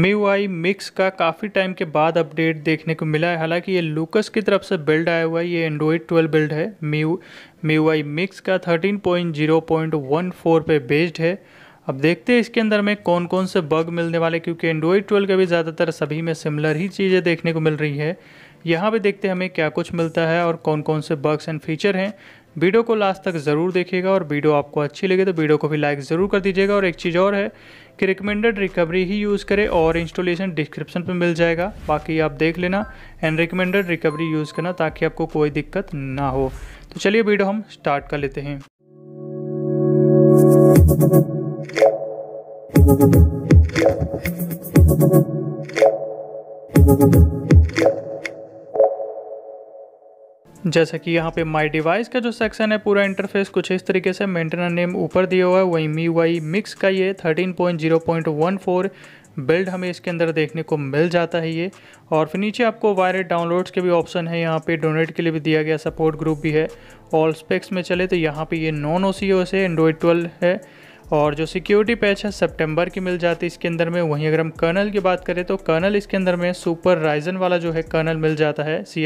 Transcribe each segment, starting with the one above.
MIUI Mix का काफ़ी time के बाद अपडेट देखने को मिला है हालांकि ये लूकस की तरफ से बिल्ड आया हुआ है ये एंड्रॉयड 12 बिल्ड है MIU MIUI मिक्स का 13.0.14 पे बेस्ड है अब देखते हैं इसके अंदर में कौन कौन से बग मिलने वाले क्योंकि एंड्रॉयड 12 का भी ज़्यादातर सभी में सिमिलर ही चीज़ें देखने को मिल रही है यहाँ पर देखते हैं हमें क्या कुछ मिलता है और कौन कौन से बग्स एंड फीचर हैं वीडियो को लास्ट तक ज़रूर देखिएगा और वीडियो आपको अच्छी लगे तो वीडियो को भी लाइक ज़रूर कर दीजिएगा और एक चीज़ और है कि रिकमेंडेड रिकवरी ही यूज़ करें और इंस्टॉलेशन डिस्क्रिप्शन पर मिल जाएगा बाकी आप देख लेना एंड रिकमेंडेड रिकवरी यूज़ करना ताकि आपको कोई दिक्कत ना हो तो चलिए वीडियो हम स्टार्ट कर लेते हैं Thank you. जैसा कि यहाँ पे माई डिवाइस का जो सेक्शन है पूरा इंटरफेस कुछ इस तरीके से मेंटेनर नेम ऊपर दिया हुआ है वहीं मी वाई मिक्स का ये 13.0.14 बिल्ड हमें इसके अंदर देखने को मिल जाता है ये और फिर नीचे आपको वायरेड डाउनलोड्स के भी ऑप्शन है यहाँ पे डोनेट के लिए भी दिया गया सपोर्ट ग्रुप भी है ऑल स्पेक्स में चले तो यहाँ पे ये नॉन ओ सी ओ से एंड्रॉयड ट्वेल्व है और जो सिक्योरिटी पैच है सितंबर की मिल जाती है इसके अंदर में वहीं अगर हम कर्नल की बात करें तो कर्नल इसके अंदर में सुपर राइजन वाला जो है कर्नल मिल जाता है सी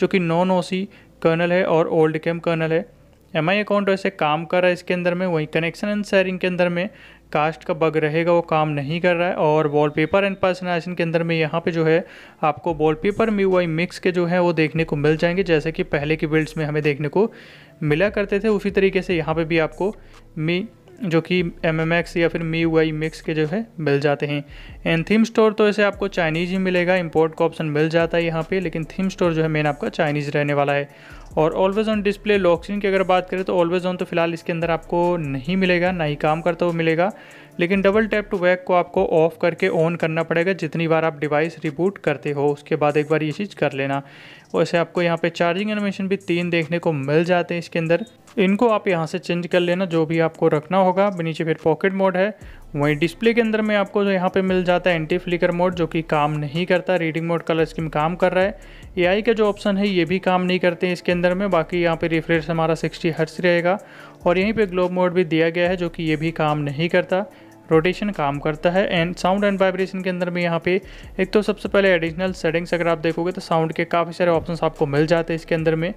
जो कि नॉन ओ सी कर्नल है और ओल्ड कैम कर्नल है एम आई अकाउंट वैसे काम कर रहा है इसके अंदर में वहीं कनेक्शन एंड शेयरिंग के अंदर में कास्ट का बग रहेगा वो काम नहीं कर रहा है और वॉलपेपर एंड पर्सनाइजेशन के अंदर में यहाँ पे जो है आपको वॉलपेपर मी वाई मिक्स के जो है वो देखने को मिल जाएंगे जैसे कि पहले की बिल्ड्स में हमें देखने को मिला करते थे उसी तरीके से यहाँ पे भी आपको मी जो कि एम एम एक्स या फिर मी वाई मिक्स के जो है मिल जाते हैं एंड थीम स्टोर तो ऐसे आपको चाइनीज़ ही मिलेगा इंपोर्ट का ऑप्शन मिल जाता है यहाँ पे लेकिन थीम स्टोर जो है मेन आपका चाइनीज़ रहने वाला है और ऑलवेज़ ऑन डिस्प्ले स्क्रीन की अगर बात करें तो ऑलवेज़ ऑन तो फिलहाल इसके अंदर आपको नहीं मिलेगा ना ही काम करता हुआ मिलेगा लेकिन डबल टैप टू बैक को आपको ऑफ करके ऑन करना पड़ेगा जितनी बार आप डिवाइस रिबूट करते हो उसके बाद एक बार ये चीज़ कर लेना वैसे आपको यहाँ पे चार्जिंग एनिमेशन भी तीन देखने को मिल जाते हैं इसके अंदर इनको आप यहाँ से चेंज कर लेना जो भी आपको रखना होगा नीचे फिर पॉकेट मोड है वहीं डिस्प्ले के अंदर में आपको जो यहाँ पे मिल जाता है एंटी फ्लिकर मोड जो कि काम नहीं करता रीडिंग मोड कलर स्कीम काम कर रहा है एआई का जो ऑप्शन है ये भी काम नहीं करते हैं इसके अंदर में बाकी यहाँ पे रिफ्रेश हमारा 60 हर्ट्ज रहेगा और यहीं पे ग्लोब मोड भी दिया गया है जो कि ये भी काम नहीं करता रोटेशन काम करता है एंड साउंड एंड वाइब्रेशन के अंदर में यहाँ पे एक तो सबसे पहले एडिशनल सेटिंग्स अगर आप देखोगे तो साउंड के काफ़ी सारे ऑप्शंस आपको मिल जाते हैं इसके अंदर में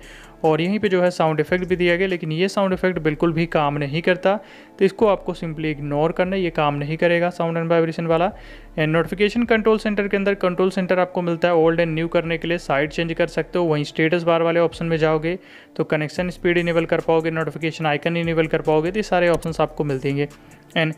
और यहीं पे जो है साउंड इफेक्ट भी दिया गया लेकिन ये साउंड इफेक्ट बिल्कुल भी काम नहीं करता तो इसको आपको सिंपली इग्नोर करना ये काम नहीं करेगा साउंड एंड वाइब्रेशन वाला एंड नोटिफिकेशन कंट्रोल सेंटर के अंदर कंट्रोल सेंटर आपको मिलता है ओल्ड एंड न्यू करने के लिए साइड चेंज कर सकते हो वहीं स्टेटस बार वाले ऑप्शन में जाओगे तो कनेक्शन स्पीड इनेबल कर पाओगे नोटिफिकेशन आइकन इनेबल कर पाओगे तो ये सारे ऑप्शन आपको मिल देंगे एंड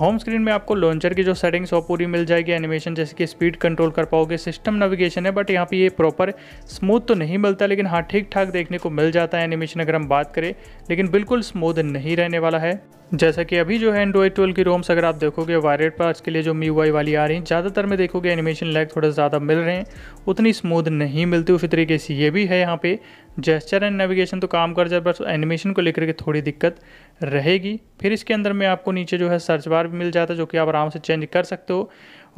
होम स्क्रीन में आपको लॉन्चर की जो सेटिंग्स वो पूरी मिल जाएगी एनिमेशन जैसे कि स्पीड कंट्रोल कर पाओगे सिस्टम नेविगेशन है बट यहाँ पे ये प्रॉपर स्मूथ तो नहीं मिलता लेकिन हाँ ठीक ठाक देखने को मिल जाता है एनिमेशन अगर हम बात करें लेकिन बिल्कुल स्मूथ नहीं रहने वाला है जैसा कि अभी जो है एंड्रॉइड 12 की रोम्स अगर आप देखोगे वायरेड पार्ट्स के लिए जो मी वाई वाली आ रही हैं ज़्यादातर में देखोगे एनिमेशन लैग थोड़ा ज़्यादा मिल रहे हैं उतनी स्मूथ नहीं मिलती उसी तरीके से ये भी है यहाँ पे जेस्चर एंड नेविगेशन तो काम कर जाए बस एनिमेशन को लेकर के थोड़ी दिक्कत रहेगी फिर इसके अंदर में आपको नीचे जो है सर्च बार भी मिल जाता है जो कि आप आराम से चेंज कर सकते हो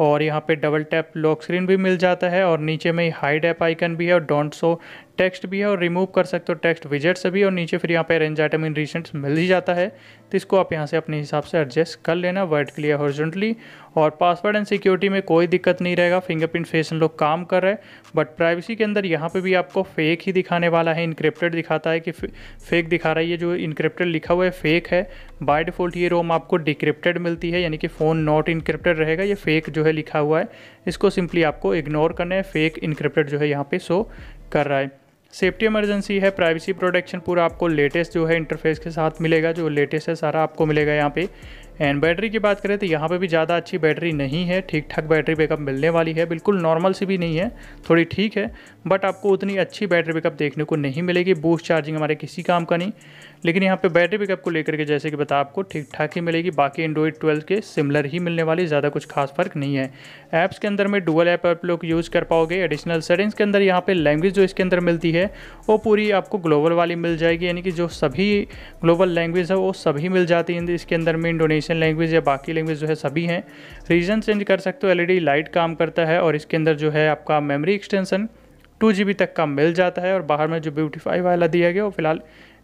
और यहाँ पे डबल टैप लॉक स्क्रीन भी मिल जाता है और नीचे में हाई डैप आइकन भी है और डोंट सो टेक्स्ट भी है और रिमूव कर सकते हो टेक्स्ट विजेट से भी और नीचे फिर यहाँ पे अरेंज आइटम इन रिसेंट मिल ही जाता है तो इसको आप यहाँ से अपने हिसाब से एडजस्ट कर लेना वर्ड क्लियर हॉर्जेंटली और पासवर्ड एंड सिक्योरिटी में कोई दिक्कत नहीं रहेगा फिंगरप्रिंट फेस लोग काम कर रहे हैं बट प्राइवेसी के अंदर यहाँ पर भी आपको फेक ही दिखाने वाला है इनक्रिप्टेड दिखाता है कि फेक दिखा रहा है ये जो इनक्रिप्टेड लिखा हुआ है फेक है बाय डिफ़ॉल्ट ये रोम आपको डिक्रिप्टेड मिलती है यानी कि फ़ोन नॉट इनक्रिप्टेड रहेगा ये फेक जो है लिखा हुआ है इसको सिंपली आपको इग्नोर करना है फेक इनक्रिप्टेड जो है यहाँ पे शो कर रहा है सेफ्टी इमरजेंसी है प्राइवेसी प्रोटेक्शन पूरा आपको लेटेस्ट जो है इंटरफेस के साथ मिलेगा जो लेटेस्ट है सारा आपको मिलेगा यहाँ पे एंड बैटरी की बात करें तो यहाँ पे भी ज़्यादा अच्छी बैटरी नहीं है ठीक ठाक बैटरी बैकअप मिलने वाली है बिल्कुल नॉर्मल सी भी नहीं है थोड़ी ठीक है बट आपको उतनी अच्छी बैटरी बैकअप देखने को नहीं मिलेगी बूस्ट चार्जिंग हमारे किसी काम का नहीं लेकिन यहाँ पे बैटरी बैकअप को लेकर के जैसे कि बता आपको ठीक ठाक ही मिलेगी बाकी एंड्रॉइड ट्वेल्व के सिमिलर ही मिलने वाली ज़्यादा कुछ खास फर्क नहीं है ऐप्स के अंदर में डुअल ऐप आप लोग यूज़ कर पाओगे एडिशनल सेटिंग्स के अंदर यहाँ पर लैंग्वेज जो इसके अंदर मिलती है वो पूरी आपको ग्लोबल वाली मिल जाएगी यानी कि जो सभी ग्लोबल लैंग्वेज है वो सभी मिल जाती है इसके अंदर में इंडोनेशिया एशियन लैंग्वेज या बाकी लैंग्वेज जो है सभी हैं रीजन चेंज कर सकते हो एलईडी लाइट e काम करता है और इसके अंदर जो है आपका मेमोरी एक्सटेंसन टू जी तक का मिल जाता है और बाहर में जो ब्यूटीफाई वाला दिया गया वो फिलहाल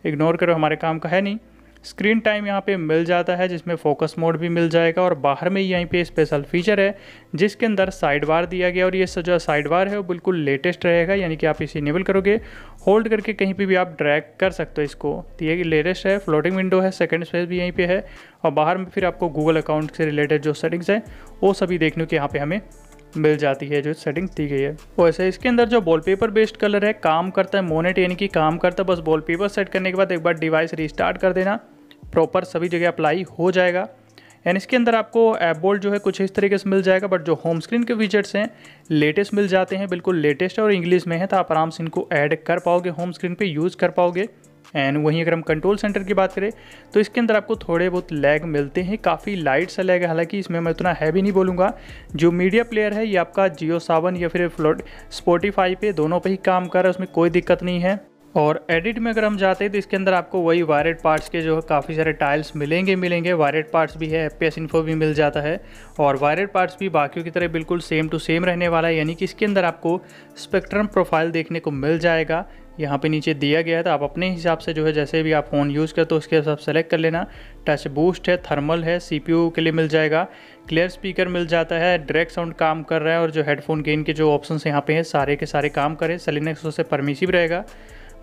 इग्नोर करो हमारे काम का है नहीं स्क्रीन टाइम यहाँ पे मिल जाता है जिसमें फोकस मोड भी मिल जाएगा और बाहर में यहीं पे स्पेशल फीचर है जिसके अंदर साइड बार दिया गया और ये जो साइड बार है वो बिल्कुल लेटेस्ट रहेगा यानी कि आप इसे इनेबल करोगे होल्ड करके कहीं पे भी आप ड्रैग कर सकते हो इसको तो ये लेटेस्ट है फ्लोटिंग विंडो है सेकेंड स्पेस भी यहीं पर है और बाहर में फिर आपको गूगल अकाउंट से रिलेटेड जो सेटिंग्स हैं वो सभी देखने के यहाँ पर हमें मिल जाती है जो सेटिंग दी गई है वैसे इसके अंदर जो वॉलपेपर बेस्ड कलर है काम करता है मोनेट यानी कि काम करता है बस वॉलपेपर सेट करने के बाद एक बार डिवाइस रिस्टार्ट कर देना प्रॉपर सभी जगह अप्लाई हो जाएगा एंड इसके अंदर आपको ऐप जो है कुछ इस तरीके से मिल जाएगा बट जो होम स्क्रीन के फीचर्स हैं लेटेस्ट मिल जाते हैं बिल्कुल लेटेस्ट और इंग्लिश में है तो आप आराम से इनको ऐड कर पाओगे होम स्क्रीन पे यूज़ कर पाओगे एंड वहीं अगर हम कंट्रोल सेंटर की बात करें तो इसके अंदर आपको थोड़े बहुत लैग मिलते हैं काफ़ी लाइट सा लैग है हालांकि इसमें मैं उतना हैवी नहीं बोलूँगा जो मीडिया प्लेयर है ये आपका जियो सावन या फिर फ्लोट स्पोटिफाई पे दोनों पे ही काम कर रहा है उसमें कोई दिक्कत नहीं है और एडिट में अगर हम जाते हैं तो इसके अंदर आपको वही वायरेड पार्ट्स के जो है काफ़ी सारे टाइल्स मिलेंगे मिलेंगे वायरेड पार्ट्स भी है एफ इन्फो भी मिल जाता है और वायरेड पार्ट्स भी बाकियों की तरह बिल्कुल सेम टू सेम रहने वाला है यानी कि इसके अंदर आपको स्पेक्ट्रम प्रोफाइल देखने को मिल जाएगा यहाँ पे नीचे दिया गया है तो आप अपने हिसाब से जो है जैसे भी आप फ़ोन यूज़ करते हो उसके हिसाब सेलेक्ट कर लेना टच बूस्ट है थर्मल है सीपीयू के लिए मिल जाएगा क्लियर स्पीकर मिल जाता है डायरेक्ट साउंड काम कर रहा है और जो हेडफोन गेन के जो ऑप्शन यहाँ पे हैं सारे के सारे काम करें सलिनेक्सो से परमिशिव रहेगा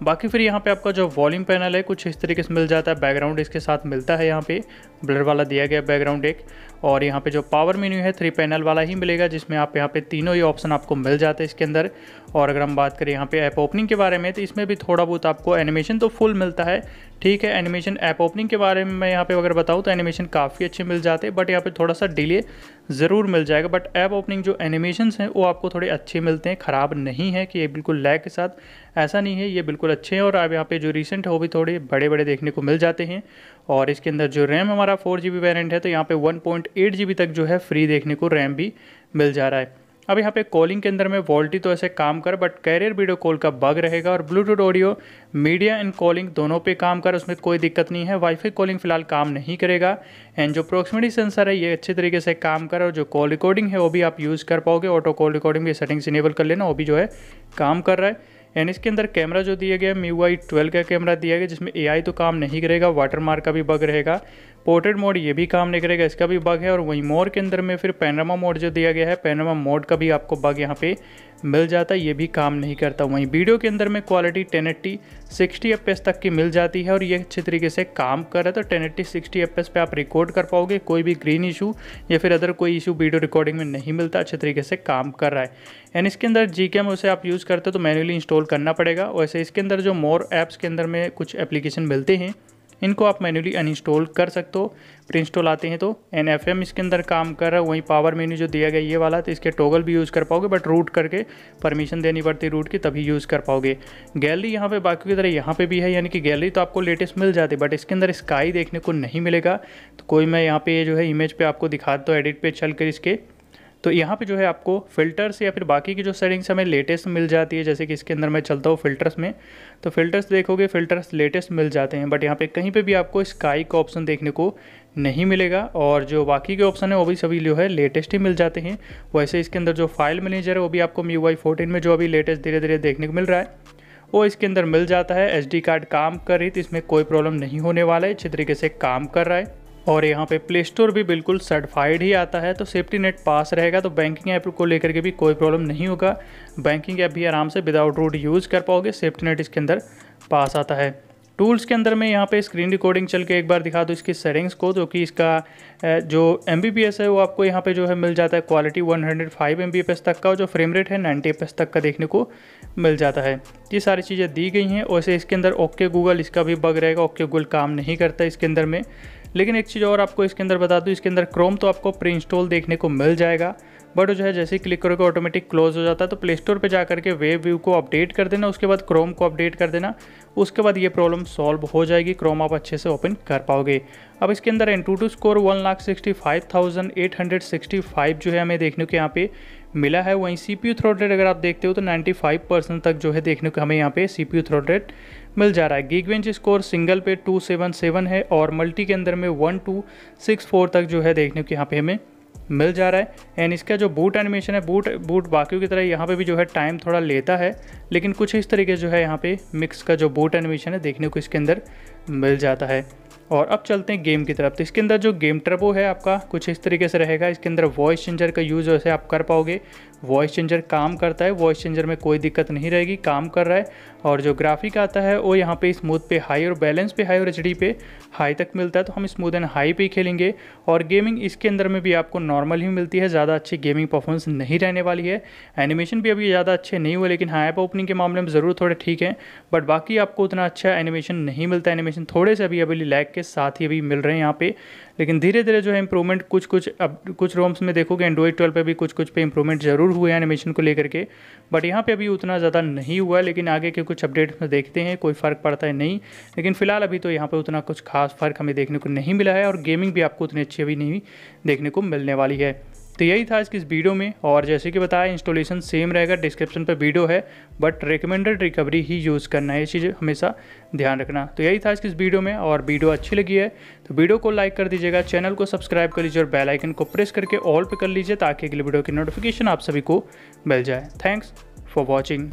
बाकी फिर यहाँ पे आपका जो वॉल्यूम पैनल है कुछ इस तरीके से मिल जाता है बैकग्राउंड इसके साथ मिलता है यहाँ पे ब्लर वाला दिया गया बैकग्राउंड एक और यहाँ पे जो पावर मेन्यू है थ्री पैनल वाला ही मिलेगा जिसमें आप यहाँ पे तीनों ही ऑप्शन आपको मिल जाते हैं इसके अंदर और अगर हम बात करें यहाँ पे ऐप ओपनिंग के बारे में तो इसमें भी थोड़ा बहुत आपको एनिमेशन तो फुल मिलता है ठीक है एनिमेशन ऐप ओपनिंग के बारे में मैं यहाँ पे अगर बताऊँ तो एनिमेशन काफ़ी अच्छे मिल जाते हैं बट यहाँ पे थोड़ा सा डिले ज़रूर मिल जाएगा बट ऐप ओपनिंग जो एनिमेशन हैं वो आपको थोड़े अच्छे मिलते हैं ख़राब नहीं है कि ये बिल्कुल लैग के साथ ऐसा नहीं है ये बिल्कुल अच्छे हैं और आप यहाँ पे जो रिसेंट है वो भी थोड़े बड़े बड़े देखने को मिल जाते हैं और इसके अंदर जो रैम हमारा फोर जी बी वेरियंट है तो यहाँ पे one point eight G B तक जो है फ्री देखने को रैम भी मिल जा रहा है अब यहाँ पे कॉलिंग के अंदर में वॉल्टी तो ऐसे काम कर बट कैरियर वीडियो कॉल का बग रहेगा और Bluetooth audio media and calling दोनों पे काम कर उसमें कोई दिक्कत नहीं है वाईफाई कॉलिंग फिलहाल काम नहीं करेगा एंड जो प्रोक्सिमिटी सेंसर है ये अच्छे तरीके से काम कर और जो कॉल रिकॉर्डिंग है वो भी आप यूज़ कर पाओगे ऑटो कॉल रिकॉर्डिंग भी सेटिंग्स इनेबल कर लेना वो भी जो है काम कर रहा है एंड इसके अंदर कैमरा जो दिया गया है मी वाई ट्वेल्व का कैमरा दिया गया जिसमें ए तो काम नहीं करेगा वाटर का भी बग रहेगा पोर्ट्रेट मोड ये भी काम नहीं करेगा इसका भी बग है और वहीं मोर के अंदर में फिर पैनरामा मोड जो दिया गया है पैनरामा मोड का भी आपको बग यहाँ पे मिल जाता है ये भी काम नहीं करता वहीं वीडियो के अंदर में क्वालिटी 1080 एट्टी सिक्सटी तक की मिल जाती है और ये अच्छे तरीके से काम कर रहा है तो 1080 60 fps पे आप रिकॉर्ड कर पाओगे कोई भी ग्रीन इशू या फिर अदर कोई इशू वीडियो रिकॉर्डिंग में नहीं मिलता अच्छे तरीके से काम कर रहा है एंड इसके अंदर जी उसे आप यूज़ करते हो तो मैनुअली इंस्टॉल करना पड़ेगा वैसे इसके अंदर जो मोर ऐप्स के अंदर में कुछ एप्लीकेशन मिलते हैं इनको आप मैनुअली अनइंस्टॉल कर सकते हो प्रिंस्टॉल आते हैं तो एन एफ एम इसके अंदर काम कर रहा है वहीं पावर मेन्यू जो दिया गया ये वाला तो इसके टोगल भी यूज़ कर पाओगे बट रूट करके परमिशन देनी पड़ती रूट की तभी यूज़ कर पाओगे गैलरी यहाँ पे बाकी की तरह यहाँ पे भी है यानी कि गैलरी तो आपको लेटेस्ट मिल जाती है बट इसके अंदर स्काई देखने को नहीं मिलेगा तो कोई मैं यहाँ पे जो है इमेज पे आपको दिखा दो एडिट पर चल कर इसके तो यहाँ पे जो है आपको फ़िल्टर्स या फिर बाकी की जो सेटिंग्स हमें लेटेस्ट मिल जाती है जैसे कि इसके अंदर मैं चलता हूँ फ़िल्टर्स में तो फ़िल्टर्स देखोगे फ़िल्टर्स लेटेस्ट मिल जाते हैं बट यहाँ पे कहीं पे भी आपको स्काई का ऑप्शन देखने को नहीं मिलेगा और जो बाकी के ऑप्शन है वो भी सभी जो है लेटेस्ट ही मिल जाते हैं वैसे इसके अंदर जो फाइल मैनेजर है वो भी आपको मी वाई फोर्टीन में जो अभी लेटेस्ट धीरे धीरे देखने को मिल रहा है वो इसके अंदर मिल जाता है एस कार्ड काम कर रही तो इसमें कोई प्रॉब्लम नहीं होने वाला है अच्छे तरीके से काम कर रहा है और यहाँ पे प्ले स्टोर भी बिल्कुल सर्टिफाइड ही आता है तो सेफ्टी नेट पास रहेगा तो बैंकिंग ऐप को लेकर के भी कोई प्रॉब्लम नहीं होगा बैंकिंग ऐप भी आराम से विदाउट रूट यूज़ कर पाओगे सेफ्टी नेट इसके अंदर पास आता है टूल्स के अंदर मैं यहाँ पे स्क्रीन रिकॉर्डिंग चल के एक बार दिखा दूँ इसकी सेटिंग्स को जो कि इसका जो एम है वो आपको यहाँ पे जो है मिल जाता है क्वालिटी 105 हंड्रेड तक का और जो फ्रेम रेट है 90 तक का देखने को मिल जाता है ये सारी चीज़ें दी गई हैं वैसे इसके अंदर ओके गूगल इसका भी बग रहेगा ओके गूगल काम नहीं करता इसके अंदर में लेकिन एक चीज़ और आपको इसके अंदर बता दूँ इसके अंदर क्रोम तो आपको प्री इंस्टॉल देखने को मिल जाएगा बट जो है जैसे ही क्लिक करोगे ऑटोमेटिक क्लोज हो जाता है तो प्ले स्टोर पर जा करके वेब व्यू को अपडेट कर देना उसके बाद क्रोम को अपडेट कर देना उसके बाद ये प्रॉब्लम सॉल्व हो जाएगी क्रोम आप अच्छे से ओपन कर पाओगे अब इसके अंदर AnTuTu score one lakh sixty five thousand eight hundred sixty five जो है हमें देखने को यहाँ पे मिला है वहीं C P U throttle rate अगर आप देखते हो तो फाइव परसेंट तक जो है देखने को हमें यहाँ पे C P U throttle rate मिल जा रहा है वेंच स्कोर सिंगल पे टू सेवन सेवन है और मल्टी के अंदर में वन टू सिक्स फोर तक जो है देखने को यहाँ पे हमें मिल जा रहा है एंड इसका जो बूट एनिमेशन है बूट बूट बाकियों की तरह यहाँ पे भी जो है टाइम थोड़ा लेता है लेकिन कुछ इस तरीके जो है यहाँ पे मिक्स का जो बूट एनिमेशन है देखने को इसके अंदर मिल जाता है और अब चलते हैं गेम की तरफ तो इसके अंदर जो गेम ट्रबो है आपका कुछ इस तरीके से रहेगा इसके अंदर वॉइस चेंजर का यूज़ वैसे आप कर पाओगे वॉइस चेंजर काम करता है वॉइस चेंजर में कोई दिक्कत नहीं रहेगी काम कर रहा है और जो ग्राफिक आता है वो यहाँ पे स्मूथ पे हाई और बैलेंस पे हाई और एच पे हाई तक मिलता है तो हम स्मूथ एंड हाई पे ही खेलेंगे और गेमिंग इसके अंदर में भी आपको नॉर्मल ही मिलती है ज़्यादा अच्छी गेमिंग परफॉर्मेंस नहीं रहने वाली है एनिमेशन भी अभी ज़्यादा अच्छे नहीं हुए लेकिन हाई ओपनिंग के मामले में ज़रूर थोड़े ठीक हैं बट बाकी आपको उतना अच्छा एनिमेशन नहीं मिलता एनिमेशन थोड़े से अभी अभी लैक के साथ ही अभी मिल रहे हैं यहाँ पे लेकिन धीरे धीरे जो है इंप्रूवमेंट कुछ कुछ अब कुछ रोम्स में देखोगे एंड्रॉइड ट्वेल्व पे भी कुछ कुछ पे इंप्रूवमेंट जरूर हुए एनिमेशन को लेकर के बट यहाँ पे अभी उतना ज़्यादा नहीं हुआ लेकिन आगे के कुछ अपडेट्स में देखते हैं कोई फ़र्क पड़ता है नहीं लेकिन फिलहाल अभी तो यहाँ पर उतना कुछ खास फ़र्क हमें देखने को नहीं मिला है और गेमिंग भी आपको उतनी अच्छी अभी नहीं देखने को मिलने वाली है तो यही था आज की इस वीडियो में और जैसे कि बताया इंस्टॉलेशन सेम रहेगा डिस्क्रिप्शन पर वीडियो है बट रिकमेंडेड रिकवरी ही यूज़ करना है ये चीज़ हमेशा ध्यान रखना तो यही था आज की इस वीडियो में और वीडियो अच्छी लगी है तो वीडियो को लाइक कर दीजिएगा चैनल को सब्सक्राइब कर लीजिए और बेल आइकन को प्रेस करके ऑल पे कर लीजिए ताकि अगले वीडियो की नोटिफिकेशन आप सभी को मिल जाए थैंक्स फॉर वॉचिंग